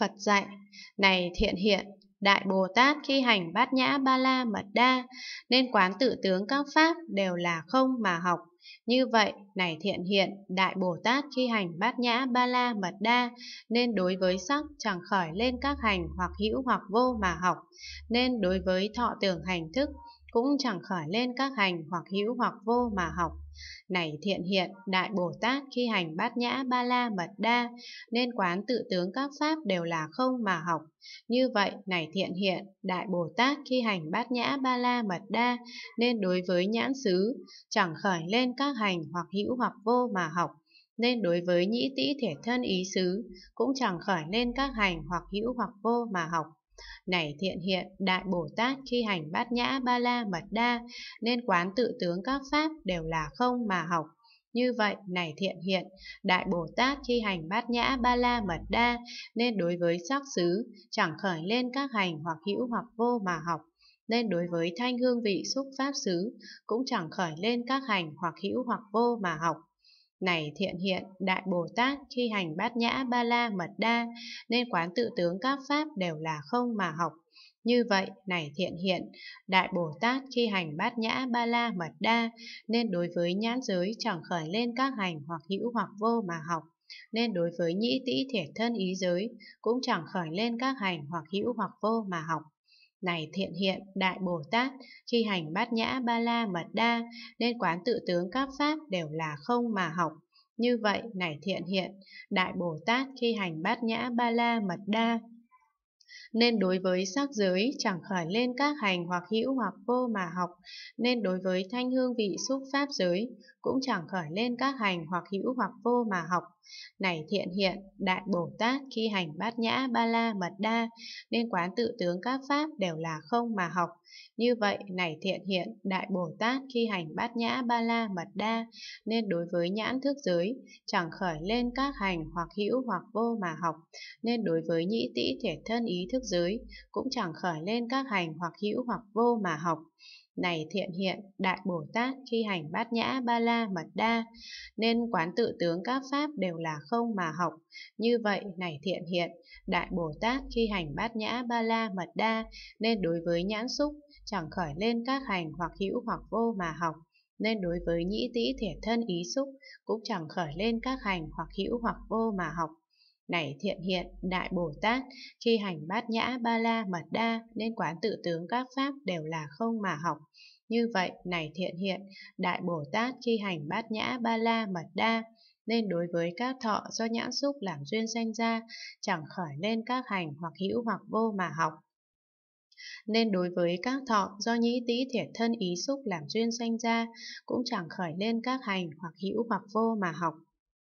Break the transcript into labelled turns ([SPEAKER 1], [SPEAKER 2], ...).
[SPEAKER 1] Phật dạy, này thiện hiện, Đại Bồ Tát khi hành bát nhã ba la mật đa, nên quán tự tướng các pháp đều là không mà học. Như vậy, này thiện hiện, Đại Bồ Tát khi hành bát nhã ba la mật đa, nên đối với sắc chẳng khởi lên các hành hoặc hữu hoặc vô mà học, nên đối với thọ tưởng hành thức cũng chẳng khởi lên các hành hoặc hữu hoặc vô mà học. Này thiện hiện, Đại Bồ Tát khi hành bát nhã ba la mật đa, nên quán tự tướng các pháp đều là không mà học. Như vậy, này thiện hiện, Đại Bồ Tát khi hành bát nhã ba la mật đa, nên đối với nhãn xứ, chẳng khởi lên các hành hoặc hữu hoặc vô mà học nên đối với nhĩ tĩ thể thân ý xứ cũng chẳng khởi lên các hành hoặc hữu hoặc vô mà học. Này thiện hiện, Đại Bồ Tát khi hành bát nhã ba la mật đa, nên quán tự tướng các pháp đều là không mà học. Như vậy, này thiện hiện, Đại Bồ Tát khi hành bát nhã ba la mật đa, nên đối với sắc xứ, chẳng khởi lên các hành hoặc hữu hoặc vô mà học. Nên đối với thanh hương vị xúc pháp xứ, cũng chẳng khởi lên các hành hoặc hữu hoặc vô mà học này thiện hiện, Đại Bồ Tát khi hành bát nhã ba la mật đa, nên quán tự tướng các pháp đều là không mà học. Như vậy, này thiện hiện, Đại Bồ Tát khi hành bát nhã ba la mật đa, nên đối với nhãn giới chẳng khởi lên các hành hoặc hữu hoặc vô mà học. Nên đối với nhĩ tĩ thể thân ý giới, cũng chẳng khởi lên các hành hoặc hữu hoặc vô mà học. Này thiện hiện, đại Bồ Tát, khi hành bát nhã ba la mật đa, nên quán tự tướng các pháp đều là không mà học. Như vậy, này thiện hiện, đại Bồ Tát khi hành bát nhã ba la mật đa, nên đối với sắc giới chẳng khởi lên các hành hoặc hữu hoặc vô mà học, nên đối với thanh hương vị xúc pháp giới cũng chẳng khởi lên các hành hoặc hữu hoặc vô mà học, này thiện hiện, đại Bồ Tát khi hành bát nhã ba la mật đa, nên quán tự tướng các pháp đều là không mà học. Như vậy, này thiện hiện, đại Bồ Tát khi hành bát nhã ba la mật đa, nên đối với nhãn thức giới, chẳng khởi lên các hành hoặc hữu hoặc vô mà học, nên đối với nhĩ tĩ thể thân ý thức giới, cũng chẳng khởi lên các hành hoặc hữu hoặc vô mà học này thiện hiện đại bồ tát khi hành bát nhã ba la mật đa nên quán tự tướng các pháp đều là không mà học như vậy này thiện hiện đại bồ tát khi hành bát nhã ba la mật đa nên đối với nhãn xúc chẳng khởi lên các hành hoặc hữu hoặc vô mà học nên đối với nhĩ tĩ thể thân ý xúc cũng chẳng khởi lên các hành hoặc hữu hoặc vô mà học này thiện hiện đại bồ tát khi hành bát nhã ba la mật đa nên quán tự tướng các pháp đều là không mà học như vậy này thiện hiện đại bồ tát khi hành bát nhã ba la mật đa nên đối với các thọ do nhãn xúc làm duyên sanh ra chẳng khởi lên các hành hoặc hữu hoặc vô mà học nên đối với các thọ do nhĩ tý thiệt thân ý xúc làm duyên sanh ra cũng chẳng khởi lên các hành hoặc hữu hoặc vô mà học